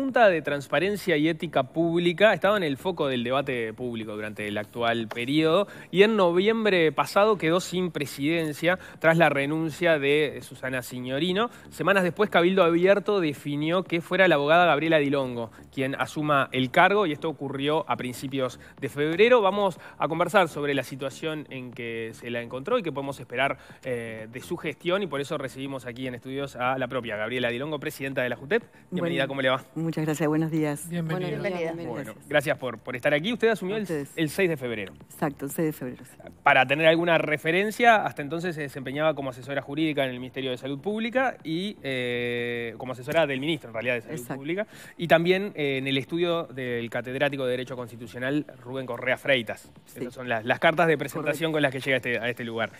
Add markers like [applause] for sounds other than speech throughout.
Junta de Transparencia y Ética Pública estaba en el foco del debate público durante el actual periodo y en noviembre pasado quedó sin presidencia tras la renuncia de Susana Signorino. Semanas después, Cabildo Abierto definió que fuera la abogada Gabriela Dilongo quien asuma el cargo y esto ocurrió a principios de febrero. Vamos a conversar sobre la situación en que se la encontró y qué podemos esperar eh, de su gestión y por eso recibimos aquí en estudios a la propia Gabriela Dilongo, presidenta de la JUTEP. Bienvenida, ¿cómo le va? muchas gracias. Buenos días. Bienvenida. Bueno, gracias por, estar aquí. Usted asumió el, 6 de febrero. Exacto, el 6 de febrero. Para tener alguna referencia, hasta entonces se desempeñaba como asesora jurídica en el Ministerio de Salud Pública y eh, como asesora del ministro, en realidad, de Salud Pública. Y también eh, en el estudio del catedrático de Derecho Constitucional Rubén Correa Freitas. son las, cartas de presentación con las que llega a este, este lugar.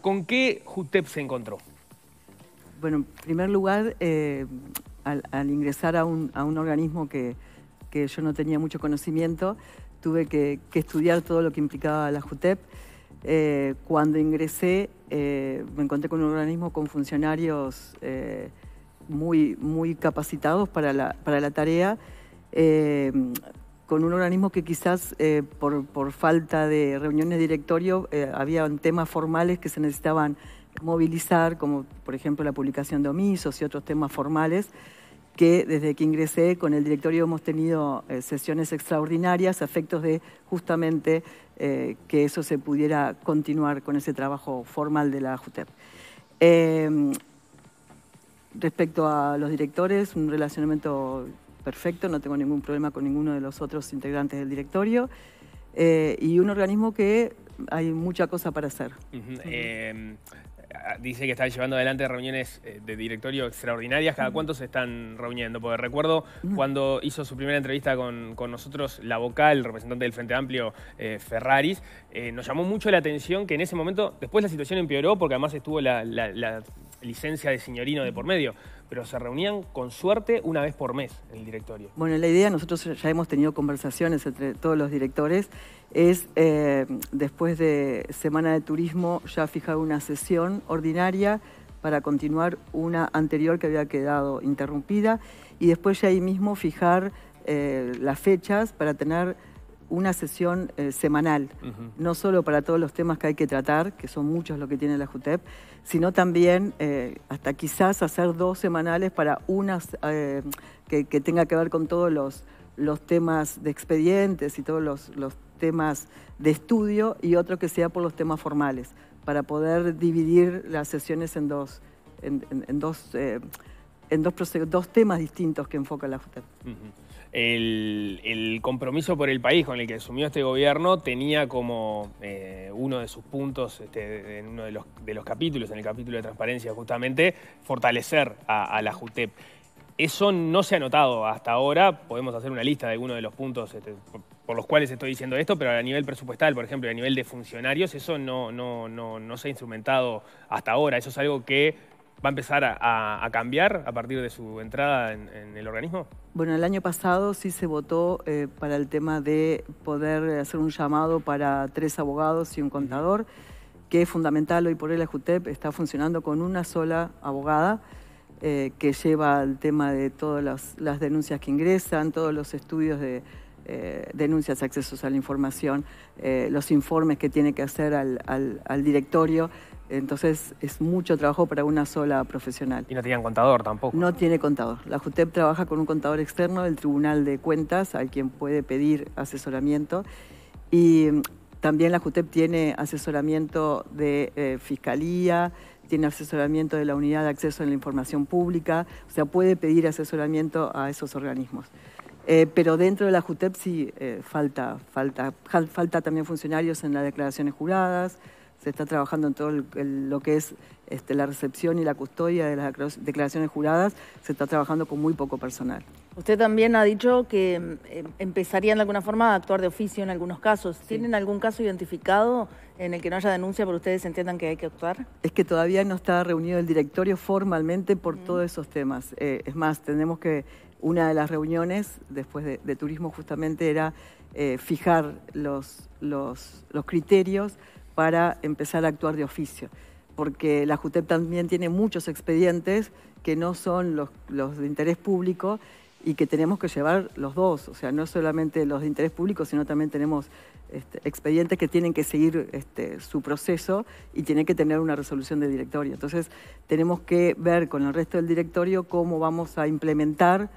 ¿Con qué JUTEP se encontró? Bueno, en primer lugar, eh, al, ingresar a un, a un organismo que, que, yo no tenía mucho conocimiento, tuve que, estudiar todo lo que implicaba la JUTEP. Eh, cuando ingresé eh, me encontré con un organismo con funcionarios eh, muy, muy capacitados para la, para la tarea, con un organismo que quizás por, por, falta de reuniones de directorio había temas formales que se necesitaban movilizar, como por ejemplo la publicación de omisos y otros temas formales, que desde que ingresé con el directorio hemos tenido eh, sesiones extraordinarias a efectos de justamente eh, que eso se pudiera continuar con ese trabajo formal de la JUTEP. Em, respecto a los directores, un relacionamiento perfecto, no tengo ningún problema con ninguno de los otros integrantes del directorio eh, y un organismo que hay mucha cosa para hacer. Em, Ah, dice que está llevando adelante reuniones eh, de directorio extraordinarias. ¿Cada cuánto se están reuniendo? Porque recuerdo cuando hizo su primera entrevista con, nosotros la vocal, representante del Frente Amplio, eh, Ferraris, eh, nos llamó mucho la atención que en ese momento, después la situación empeoró porque además estuvo la licencia de señorino de por medio, pero se reunían con suerte una vez por mes en el directorio. Bueno, la idea, nosotros ya hemos tenido conversaciones entre todos los directores, es eh, después de Semana de Turismo ya fijar una sesión ordinaria para continuar una anterior que había quedado interrumpida y después ya ahí mismo fijar eh, las fechas para tener una sesión eh, semanal, no solo para todos los temas que hay que tratar, que son muchos los que tiene la JUTEP, sino también eh, hasta quizás hacer dos semanales para unas eh, que, tenga que ver con todos los, los temas de expedientes y todos los, temas de estudio y otro que sea por los temas formales, para poder dividir las sesiones en dos, en, dos, en dos, temas distintos que enfoca la JUTEP el, compromiso por el país con el que asumió este gobierno tenía como eh, uno de sus puntos, este, en uno de los, capítulos, en el capítulo de transparencia justamente, fortalecer a, la JUTEP. Eso no se ha notado hasta ahora. Podemos hacer una lista de algunos de los puntos este, por los cuales estoy diciendo esto, pero a nivel presupuestal, por ejemplo, a nivel de funcionarios, eso no, no se ha instrumentado hasta ahora. Eso es algo que va a empezar a, cambiar a partir de su entrada en, el organismo? Bueno, el año pasado sí se votó eh, para el tema de poder hacer un llamado para tres abogados y un contador, que es fundamental. Hoy por hoy la JUTEP está funcionando con una sola abogada eh, que lleva el tema de todas las denuncias que ingresan, todos los estudios de eh, denuncias, accesos a la información, eh, los informes que tiene que hacer al, directorio. Entonces es mucho trabajo para una sola profesional. Y no tiene contador tampoco. No tiene contador. La JUTEP trabaja con un contador externo del Tribunal de Cuentas, al quien puede pedir asesoramiento. Y mm, también la JUTEP tiene asesoramiento de eh, fiscalía, tiene asesoramiento de la Unidad de Acceso a la Información Pública, o sea, puede pedir asesoramiento a esos organismos. Eh, pero dentro de la JUTEP sí eh, falta, falta, falta también funcionarios en las declaraciones juradas, se está trabajando en todo lo que es este, la recepción y la custodia de las declaraciones juradas, se está trabajando con muy poco personal. Usted también ha dicho que em, empezarían de alguna forma a actuar de oficio en algunos casos. ¿Tienen algún caso identificado en el que no haya denuncia, pero ustedes entiendan que hay que actuar? Es que todavía no está reunido el directorio formalmente por todos esos temas. Eh, es más, tenemos que una de las reuniones después de, turismo justamente era eh, fijar los, los, criterios para empezar a actuar de oficio, porque la JUTEP también tiene muchos expedientes que no son los, de interés público y que tenemos que llevar los dos, o sea, no solamente los de interés público, sino también tenemos este, expedientes que tienen que seguir este, su proceso y tienen que tener una resolución de directorio. Entonces, tenemos que ver con el resto del directorio cómo vamos a implementar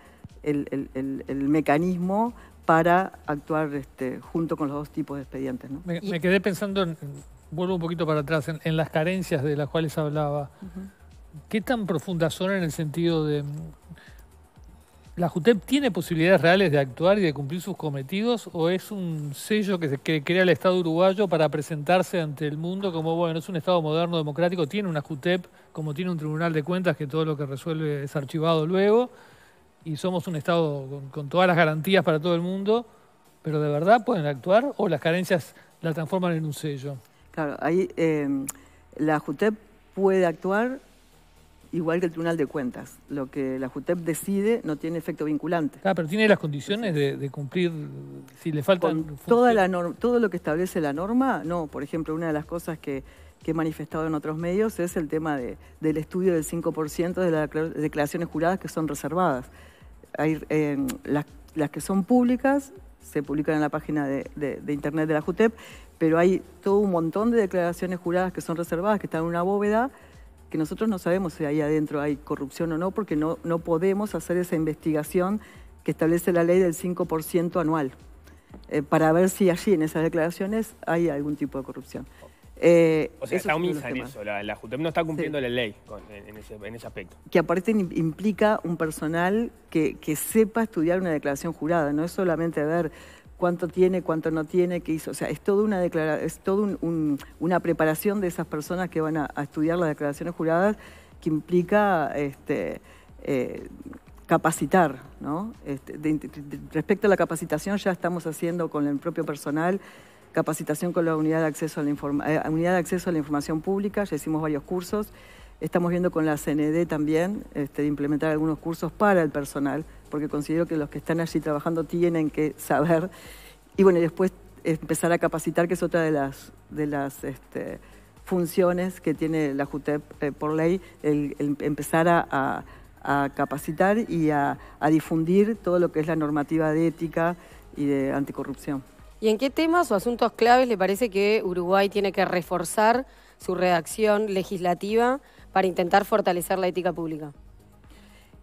el, mecanismo para actuar este, junto con los dos tipos de expedientes. Me, quedé pensando, vuelvo un poquito para atrás, en, las carencias de las cuales hablaba. ¿Qué tan profundas son en el sentido de... Mm, ¿La JUTEP tiene posibilidades reales de actuar y de cumplir sus cometidos o es un sello que, que crea el Estado uruguayo para presentarse ante el mundo como, bueno, es un Estado moderno, democrático, tiene una JUTEP, como tiene un Tribunal de Cuentas que todo lo que resuelve es archivado luego? y somos un Estado con, todas las garantías para todo el mundo, pero de verdad pueden actuar o las carencias la transforman en un sello. Claro, ahí em, la JUTEP puede actuar igual que el Tribunal de Cuentas. Lo que la JUTEP decide no tiene efecto vinculante. Ah, pero tiene las condiciones de, cumplir, si le faltan... todo lo que establece la norma, no. Por ejemplo, una de las cosas que, he manifestado en otros medios es el tema de, del estudio del 5% de las declaraciones juradas que son reservadas hay, las, que son públicas se publican en la página de, internet de la JUTEP, pero hay todo un montón de declaraciones juradas que son reservadas, que están en una bóveda, que nosotros no sabemos si ahí adentro hay corrupción o no, porque no, no podemos hacer esa investigación que establece la ley del 5% anual, eh, para ver si allí en esas declaraciones hay algún tipo de corrupción. Eh, o sea, está omisa en eso, la, la no está cumpliendo la ley en, ese, aspecto. Que aparte implica un personal que, sepa estudiar una declaración jurada, no es solamente ver cuánto tiene, cuánto no tiene, qué hizo. O sea, es toda una, es todo una preparación de esas personas que van a, estudiar las declaraciones juradas que implica este, eh, capacitar, ¿no? Este, respecto a la capacitación ya estamos haciendo con el propio personal capacitación con la Unidad de Acceso a la, eh, Unidad de Acceso a la Información Pública, ya hicimos varios cursos. Estamos viendo con la CND también este, de implementar algunos cursos para el personal, porque considero que los que están allí trabajando tienen que saber. Y bueno, y después empezar a capacitar, que es otra de las, de las este, funciones que tiene la JUTEP eh, por ley, el, empezar a, capacitar y a, difundir todo lo que es la normativa de ética y de anticorrupción. ¿Y en qué temas o asuntos claves le parece que Uruguay tiene que reforzar su redacción legislativa para intentar fortalecer la ética pública?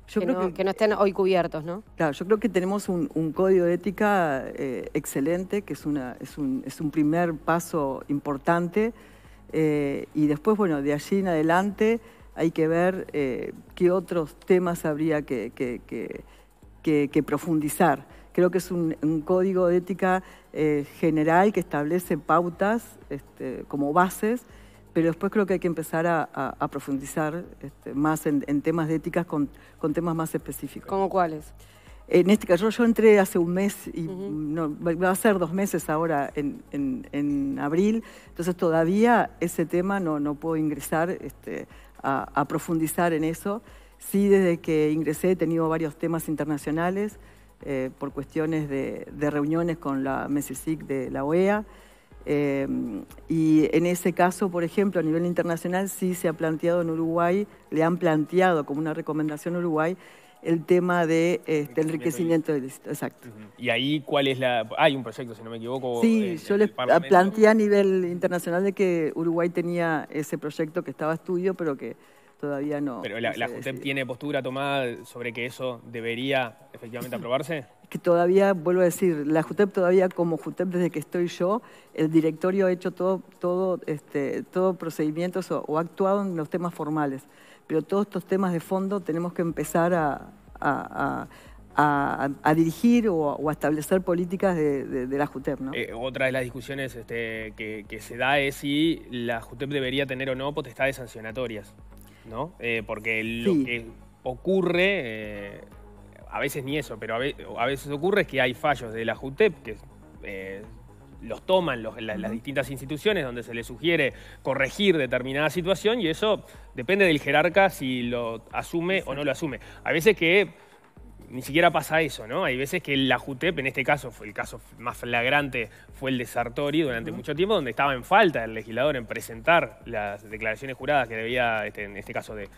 Yo que, creo no, que, no, estén hoy cubiertos, ¿no? Claro, yo creo que tenemos un, código de ética eh, excelente, que es, una, es, un, es, un, primer paso importante. Eh, y después, bueno, de allí en adelante hay que ver eh, qué otros temas habría que, que profundizar. Creo que es un, código de ética eh, general que establece pautas este, como bases, pero después creo que hay que empezar a, profundizar este, más en, temas de ética con, temas más específicos. ¿Cómo cuáles? En este caso, yo entré hace un mes y va a ser dos meses ahora en, abril, entonces todavía ese tema no, puedo ingresar este, a, a, profundizar en eso. Sí, desde que ingresé he tenido varios temas internacionales, eh, por cuestiones de, reuniones con la MESESIC de la OEA. Eh, y en ese caso, por ejemplo, a nivel internacional sí se ha planteado en Uruguay, le han planteado como una recomendación a Uruguay el tema de este, enriquecimiento del éxito. Exacto. ¿Y ahí cuál es la...? Hay un proyecto, si no me equivoco. Sí, yo les planteé a nivel internacional de que Uruguay tenía ese proyecto que estaba a estudio, pero que todavía no. ¿Pero la, JUTEP tiene postura tomada sobre que eso debería efectivamente aprobarse? que todavía, vuelvo a decir, la JUTEP todavía como JUTEP desde que estoy yo, el directorio ha hecho todo, todo, este, todo procedimientos o, ha actuado en los temas formales. Pero todos estos temas de fondo tenemos que empezar a, dirigir o, a establecer políticas de, la JUTEP. ¿no? Eh, otra de las discusiones este, que se da es si la JUTEP debería tener o no potestades sancionatorias. ¿no? Eh, porque lo que ocurre, eh, a veces ni eso, pero a, veces ocurre es que hay fallos de la JUTEP que eh, los toman las, distintas instituciones donde se les sugiere corregir determinada situación y eso depende del jerarca si lo asume o no lo asume. A veces que ni siquiera pasa eso, ¿no? Hay veces que la JUTEP, en este caso, fue el caso más flagrante fue el de Sartori durante mucho tiempo, donde estaba en falta el legislador en presentar las declaraciones juradas que debía, este, en este caso, de,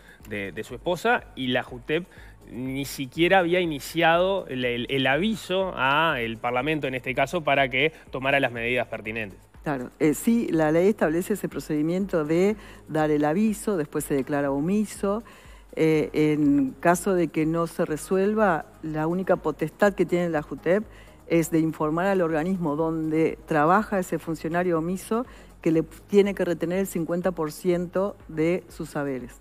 su esposa, y la JUTEP ni siquiera había iniciado el, el, el aviso al Parlamento, en este caso, para que tomara las medidas pertinentes. Claro, eh, sí, la ley establece ese procedimiento de dar el aviso, después se declara omiso. Eh, en caso de que no se resuelva, la única potestad que tiene la JUTEP es de informar al organismo donde trabaja ese funcionario omiso que le tiene que retener el 50% de sus saberes.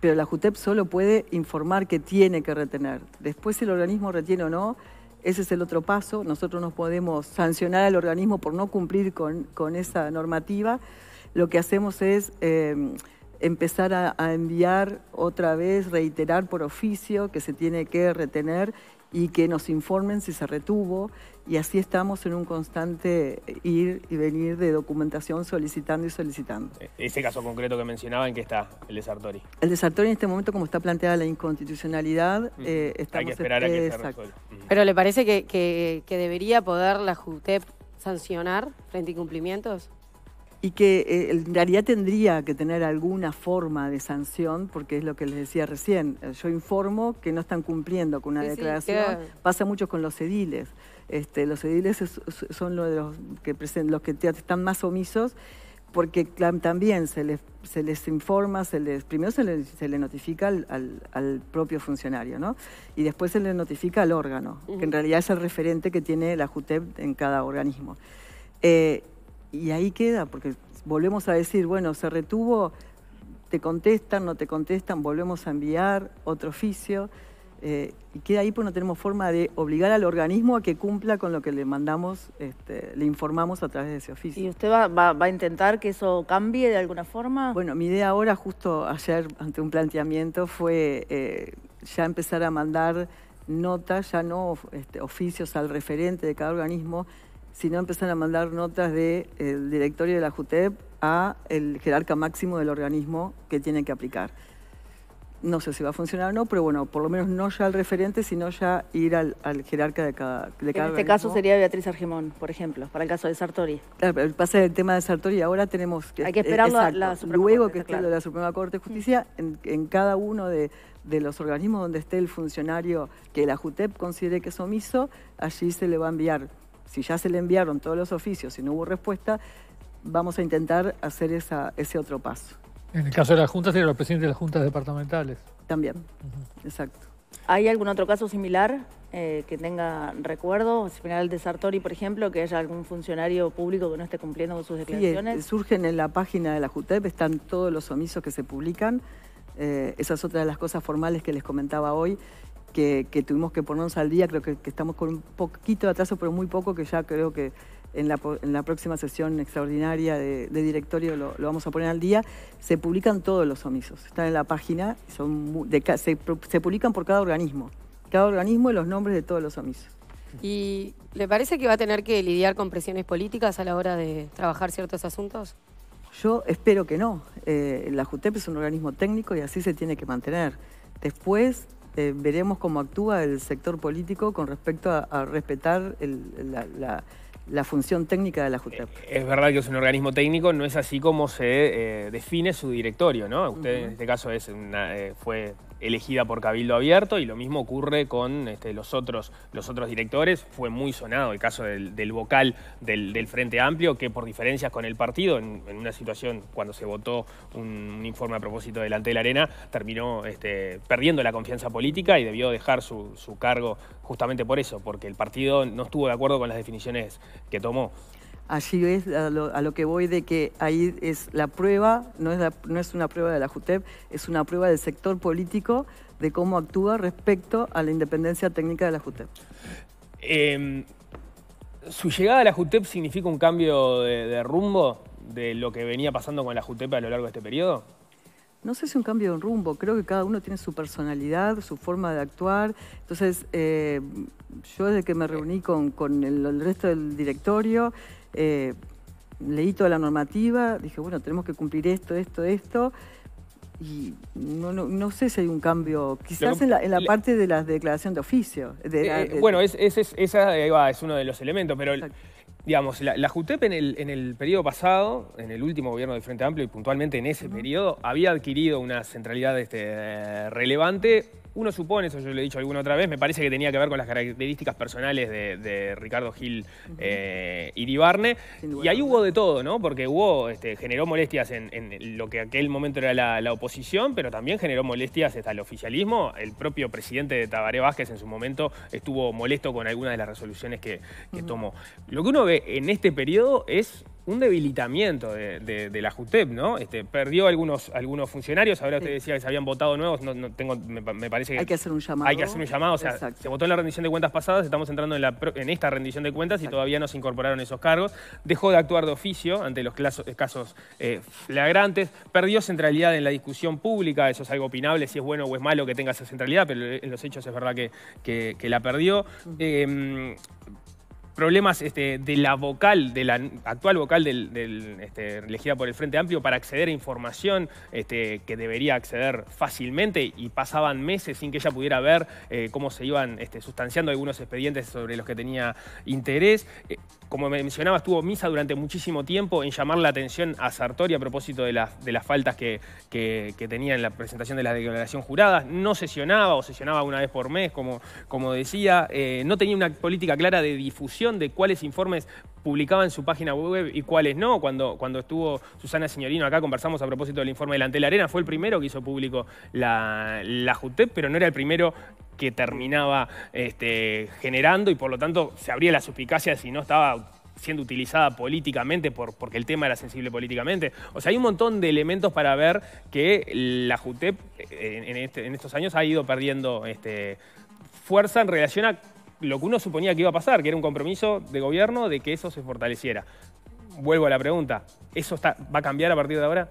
Pero la JUTEP solo puede informar que tiene que retener. Después si el organismo retiene o no, ese es el otro paso. Nosotros nos podemos sancionar al organismo por no cumplir con, esa normativa. Lo que hacemos es... Eh, empezar a, enviar otra vez, reiterar por oficio que se tiene que retener y que nos informen si se retuvo. Y así estamos en un constante ir y venir de documentación solicitando y solicitando. E, ese caso concreto que mencionaba, ¿en qué está el de El de en este momento, como está planteada la inconstitucionalidad, está eh, estamos... Hay que esperar Pero ¿le parece que, que debería poder la JUTEP sancionar frente a incumplimientos? y que eh, en realidad tendría que tener alguna forma de sanción, porque es lo que les decía recién, eh, yo informo que no están cumpliendo con una declaración, pasa mucho con los ediles, este, los ediles son los, que los que están más omisos, porque también se les, se les informa, se les, primero se le les notifica al, propio funcionario, ¿no? Y después se le notifica al órgano, que en realidad es el referente que tiene la JUTEP en cada organismo. Eh, y ahí queda, porque volvemos a decir, bueno, se retuvo, te contestan, no te contestan, volvemos a enviar otro oficio. Eh, y queda ahí porque no tenemos forma de obligar al organismo a que cumpla con lo que le mandamos, este, le informamos a través de ese oficio. ¿Y usted va, va, a intentar que eso cambie de alguna forma? Bueno, mi idea ahora, justo ayer ante un planteamiento, fue eh, ya empezar a mandar notas, ya no este, oficios al referente de cada organismo, si no empiezan a mandar notas del directorio de la JUTEP a el jerarca máximo del organismo que tiene que aplicar. No sé si va a funcionar o no, pero bueno, por lo menos no ya al referente, sino ya ir al, jerarca de cada, En este caso sería Beatriz Argemón, por ejemplo, para el caso de Sartori. Claro, ah, pero pasa el tema de Sartori, ahora tenemos... Hay que esperar a la, Luego que esté de la Suprema Corte de Justicia, en, cada uno de, de los organismos donde esté el funcionario que la JUTEP considere que es omiso, allí se le va a enviar si ya se le enviaron todos los oficios y no hubo respuesta, vamos a intentar hacer ese otro paso. En el caso de las juntas, era los presidente de las juntas departamentales. También, exacto. ¿Hay algún otro caso similar eh, que tenga recuerdo, fuera el de Sartori, por ejemplo, que haya algún funcionario público que no esté cumpliendo con sus declaraciones? Eh, surgen en la página de la JUTEP, están todos los omisos que se publican. Eh, esa es otra de las cosas formales que les comentaba hoy, que, tuvimos que ponernos al día, creo que, estamos con un poquito de atraso, pero muy poco, que ya creo que en la, próxima sesión extraordinaria de, directorio lo, vamos a poner al día, se publican todos los omisos, están en la página, son de, se, publican por cada organismo, cada organismo y los nombres de todos los omisos. ¿Y le parece que va a tener que lidiar con presiones políticas a la hora de trabajar ciertos asuntos? Yo espero que no. Eh, la JUTEP es un organismo técnico y así se tiene que mantener. Después eh, veremos cómo actúa el sector político con respecto a, respetar la, función técnica de la JUTEP. Eh, es verdad que es un organismo técnico, no es así como se eh, define su directorio, ¿no? Usted en este caso es una, fue elegida por Cabildo Abierto y lo mismo ocurre con este, los, otros, los otros directores. Fue muy sonado el caso del, vocal del, Frente Amplio, que por diferencias con el partido, en, una situación cuando se votó un, informe a propósito delante de la arena, terminó este, perdiendo la confianza política y debió dejar su cargo justamente por eso, porque el partido no estuvo de acuerdo con las definiciones que tomó. Allí es a lo, que voy de que ahí es la prueba, no es, una prueba de la JUTEP, es una prueba del sector político de cómo actúa respecto a la independencia técnica de la JUTEP. Em, ¿Su llegada a la JUTEP significa un cambio de, de rumbo de lo que venía pasando con la JUTEP a lo largo de este periodo? no sé si un cambio de rumbo, creo que cada uno tiene su personalidad, su forma de actuar. Entonces, eh, yo desde que me reuní con, el, resto del directorio, eh, leí toda la normativa, dije, bueno, tenemos que cumplir esto, esto, esto. Y no, no, sé si hay un cambio, quizás en, la, parte de la declaración de oficio. Eh, bueno, es, es, esa, es uno de los elementos, pero digamos, la, JUTEP en el, en el, periodo pasado, en el último gobierno de Frente Amplio y puntualmente en ese periodo, había adquirido una centralidad este, relevante uno supone, eso yo lo he dicho alguna otra vez, me parece que tenía que ver con las características personales de, Ricardo Gil Iribarne. Eh, y ahí hubo de todo, ¿no? Porque hubo, este, generó molestias en, lo que aquel momento era la, oposición, pero también generó molestias hasta el oficialismo. El propio presidente de Tabaré Vázquez en su momento estuvo molesto con algunas de las resoluciones que, tomó. Lo que uno ve en este periodo es un debilitamiento de, la JUTEP, ¿no? Este, perdió algunos, algunos funcionarios, ahora usted decía que se habían votado nuevos, no, tengo, me, parece que... Hay que hacer un llamado. Hay que hacer un llamado, se votó en la rendición de cuentas pasadas, estamos entrando en, esta rendición de cuentas y todavía no se incorporaron esos cargos. Dejó de actuar de oficio ante los casos eh, flagrantes, perdió centralidad en la discusión pública, eso es algo opinable, si es bueno o es malo que tenga esa centralidad, pero en los hechos es verdad que, la perdió problemas este, de la vocal, de la actual vocal este, elegida por el Frente Amplio para acceder a información este, que debería acceder fácilmente y pasaban meses sin que ella pudiera ver eh, cómo se iban sustanciando algunos expedientes sobre los que tenía interés. Eh, como mencionaba, estuvo misa durante muchísimo tiempo en llamar la atención a Sartori a propósito de, de las faltas que, tenía en la presentación de la declaración juradas. No sesionaba o sesionaba una vez por mes, como, como decía. Eh, no tenía una política clara de difusión de cuáles informes publicaba en su página web y cuáles no. Cuando, cuando estuvo Susana Señorino, acá conversamos a propósito del informe del de la arena, fue el primero que hizo público la, la JUTEP, pero no era el primero que terminaba este, generando y por lo tanto se abría la suspicacia si no estaba siendo utilizada políticamente porque el tema era sensible políticamente. O sea, hay un montón de elementos para ver que la JUTEP eh, este, en, estos años ha ido perdiendo este, fuerza en relación a lo que uno suponía que iba a pasar, que era un compromiso de gobierno de que eso se fortaleciera. Vuelvo a la pregunta, ¿eso va a cambiar a partir de ahora?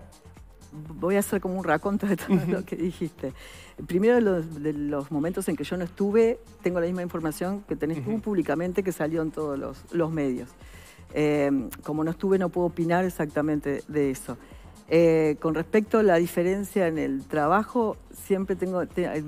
Voy a hacer como un raconto de todo lo que dijiste. Primero de los, momentos en que yo no estuve, tengo la misma información que tenés tú públicamente que salió en todos los, medios. Eh, como no estuve, no puedo opinar exactamente de eso. Eh, con respecto a la diferencia en el trabajo, siempre tengo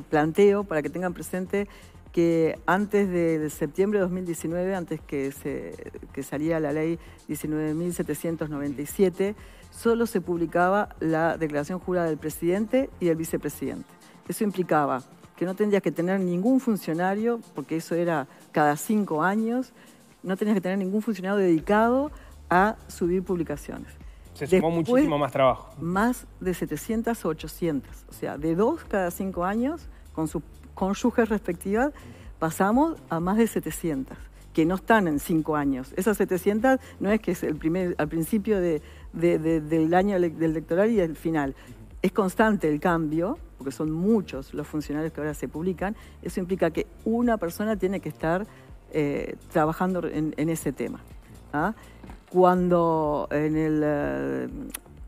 planteo para que tengan presente que antes de septiembre de 2019, antes que, se, salía la ley 19.797, solo se publicaba la declaración jurada del presidente y del vicepresidente. Eso implicaba que no tendrías que tener ningún funcionario, porque eso era cada cinco años, no tenías que tener ningún funcionario dedicado a subir publicaciones. Se tomó muchísimo más trabajo. Más de 700 o 800, o sea, de dos cada cinco años con sus cónyuges respectivas, pasamos a más de 700, que no están en cinco años. Esas 700 no es que es el primer, al principio del año electoral y al final. Es constante el cambio, porque son muchos los funcionarios que ahora se publican. Eso implica que una persona tiene que estar eh, trabajando en, ese tema. ¿ah? Cuando en el... Eh,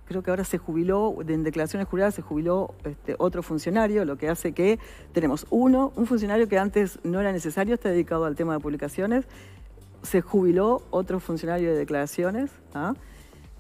creo que ahora se jubiló, en declaraciones juradas se jubiló este, otro funcionario, lo que hace que tenemos uno, un funcionario que antes no era necesario, está dedicado al tema de publicaciones, se jubiló otro funcionario de declaraciones, ¿ah?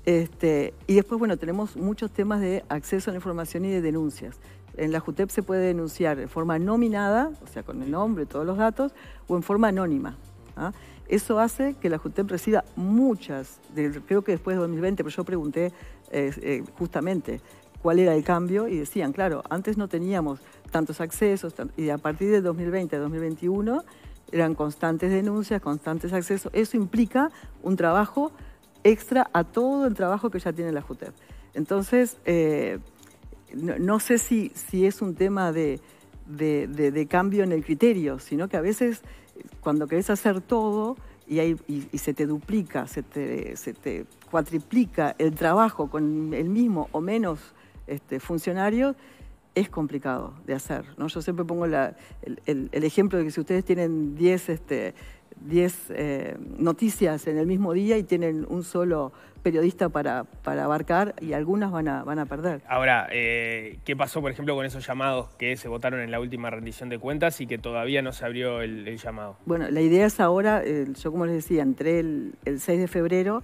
este, y después, bueno, tenemos muchos temas de acceso a la información y de denuncias. En la JUTEP se puede denunciar en forma nominada, o sea, con el nombre, todos los datos, o en forma anónima. ¿ah? Eso hace que la JUTEP reciba muchas, creo que después de 2020, pero yo pregunté eh, eh, justamente cuál era el cambio y decían, claro, antes no teníamos tantos accesos y a partir de 2020 2021 eran constantes denuncias, constantes accesos. Eso implica un trabajo extra a todo el trabajo que ya tiene la JUTEP. Entonces, eh, no, sé si, si es un tema de, cambio en el criterio, sino que a veces cuando querés hacer todo y, se te duplica, se te cuatriplica el trabajo con el mismo o menos este, funcionarios, es complicado de hacer. ¿no? Yo siempre pongo el, ejemplo de que si ustedes tienen 10 este, eh, noticias en el mismo día y tienen un solo periodista para, abarcar y algunas van a, perder. Ahora, eh, ¿qué pasó, por ejemplo, con esos llamados que se votaron en la última rendición de cuentas y que todavía no se abrió el, llamado? Bueno, la idea es ahora, eh, yo como les decía, entré el 6 de febrero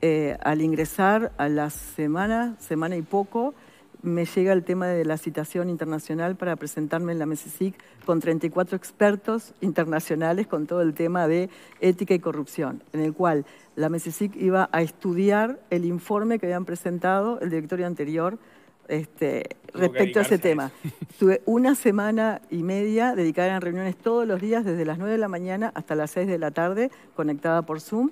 eh, al ingresar a la semana, semana y poco, me llega el tema de la citación internacional para presentarme en la MESESIC con 34 expertos internacionales con todo el tema de ética y corrupción, en el cual la MESESIC iba a estudiar el informe que habían presentado el directorio anterior este, respecto a ese tema. [laughs] Tuve una semana y media dedicada a reuniones todos los días, desde las 9 de la mañana hasta las 6 de la tarde, conectada por Zoom.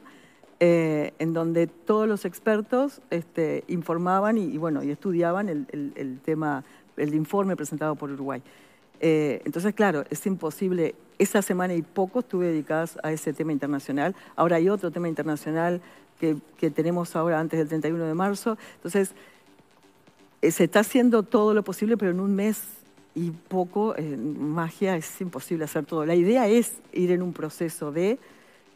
Eh, en donde todos los expertos este, informaban y, bueno, y estudiaban el, tema, el informe presentado por Uruguay. Eh, entonces, claro, es imposible. Esa semana y poco estuve dedicada a ese tema internacional. Ahora hay otro tema internacional que, tenemos ahora antes del 31 de marzo. Entonces, eh, se está haciendo todo lo posible, pero en un mes y poco, en magia, es imposible hacer todo. La idea es ir en un proceso de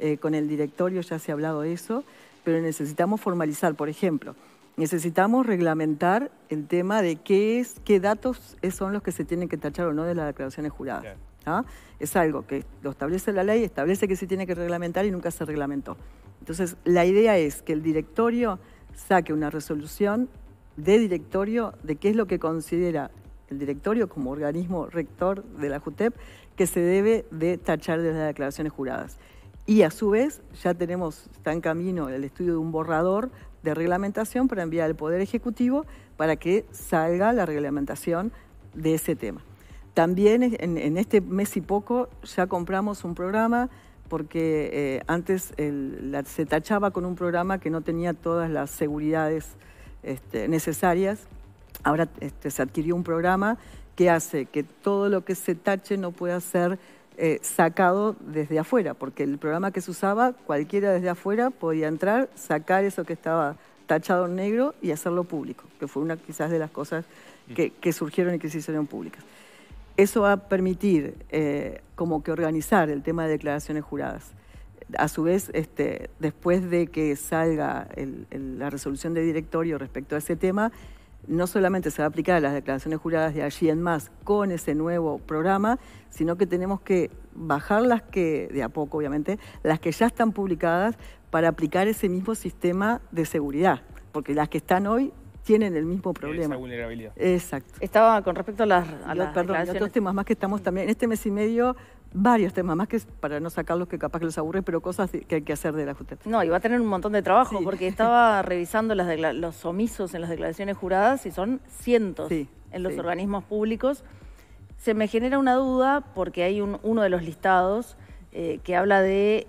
eh, con el directorio ya se ha hablado de eso, pero necesitamos formalizar, por ejemplo, necesitamos reglamentar el tema de qué, es, qué datos son los que se tienen que tachar o no de las declaraciones juradas. ¿ah? Es algo que lo establece la ley, establece que se tiene que reglamentar y nunca se reglamentó. Entonces, la idea es que el directorio saque una resolución de directorio de qué es lo que considera el directorio como organismo rector de la JUTEP que se debe de tachar de las declaraciones juradas. Y a su vez ya tenemos, está en camino el estudio de un borrador de reglamentación para enviar al Poder Ejecutivo para que salga la reglamentación de ese tema. También en, este mes y poco ya compramos un programa porque eh, antes se tachaba con un programa que no tenía todas las seguridades este, necesarias. Ahora este, se adquirió un programa que hace que todo lo que se tache no pueda ser eh, sacado desde afuera, porque el programa que se usaba, cualquiera desde afuera podía entrar, sacar eso que estaba tachado en negro y hacerlo público, que fue una quizás de las cosas que, surgieron y que se hicieron públicas. Eso va a permitir eh, como que organizar el tema de declaraciones juradas. A su vez, este, después de que salga la resolución de directorio respecto a ese tema, no solamente se va a aplicar a las declaraciones juradas de allí en más con ese nuevo programa, sino que tenemos que bajar las que, de a poco obviamente, las que ya están publicadas para aplicar ese mismo sistema de seguridad, porque las que están hoy tienen el mismo problema. Esa vulnerabilidad. Exacto. Estaba con respecto a las, Perdón, temas más que estamos también. En este mes y medio varios temas más que para no sacarlos que capaz que los aburre, pero cosas que hay que hacer de la justicia. No, y va a tener un montón de trabajo porque estaba [laughs] revisando las los omisos en las declaraciones juradas y son cientos en los organismos públicos. Se me genera una duda porque hay uno de los listados eh, que habla de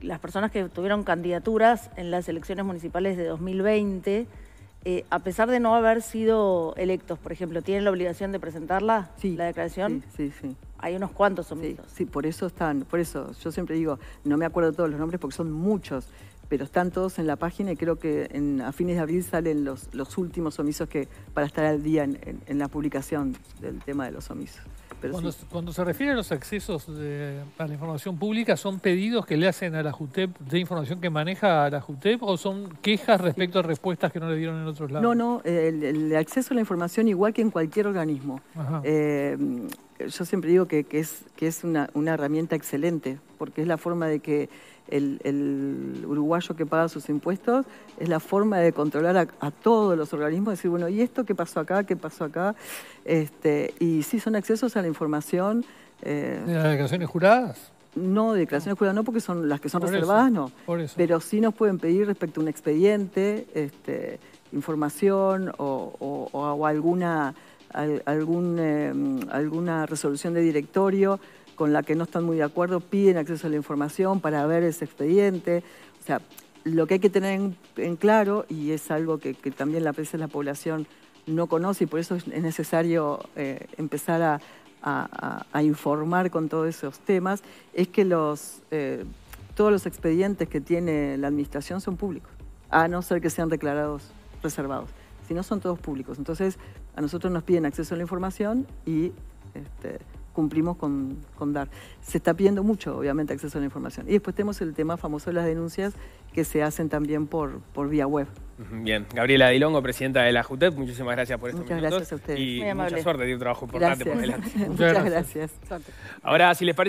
las personas que tuvieron candidaturas en las elecciones municipales de 2020 eh, a pesar de no haber sido electos, por ejemplo, ¿tienen la obligación de presentarla, la declaración? Sí, sí, sí, Hay unos cuantos omisos. Sí, por eso están, por eso yo siempre digo, no me acuerdo todos los nombres porque son muchos, pero están todos en la página y creo que a fines de abril salen los, últimos omisos que para estar al día en la publicación del tema de los omisos cuando, se refiere a los accesos de, a la información pública, ¿son pedidos que le hacen a la JUTEP de información que maneja a la JUTEP o son quejas respecto a respuestas que no le dieron en otros lados? No, no, el, acceso a la información igual que en cualquier organismo. Eh, yo siempre digo que, es, una herramienta excelente, porque es la forma de que el, uruguayo que paga sus impuestos, es la forma de controlar a, todos los organismos, decir, bueno, ¿y esto qué pasó acá? ¿Qué pasó acá? Este, y sí, son accesos a la información. Eh, las declaraciones juradas? No, declaraciones juradas no, porque son las que son reservadas, no. Pero sí nos pueden pedir respecto a un expediente, este, información o, o, alguna, algún, em, alguna resolución de directorio con la que no están muy de acuerdo piden acceso a la información para ver ese expediente. O sea, lo que hay que tener en, claro, y es algo que, también a veces la población no conoce y por eso es necesario eh, empezar a, informar con todos esos temas, es que los, eh, todos los expedientes que tiene la administración son públicos, a no ser que sean declarados reservados. Si no, son todos públicos. Entonces, a nosotros nos piden acceso a la información y este, cumplimos con, con, dar. Se está pidiendo mucho, obviamente, acceso a la información. Y después tenemos el tema famoso de las denuncias que se hacen también por, por vía web. Bien, Gabriela Dilongo, presidenta de la JUTEP, muchísimas gracias por estos Muchas Gracias a ustedes. mucha suerte Tiene un trabajo importante por delante. [laughs] Muchas, gracias. Ahora, si les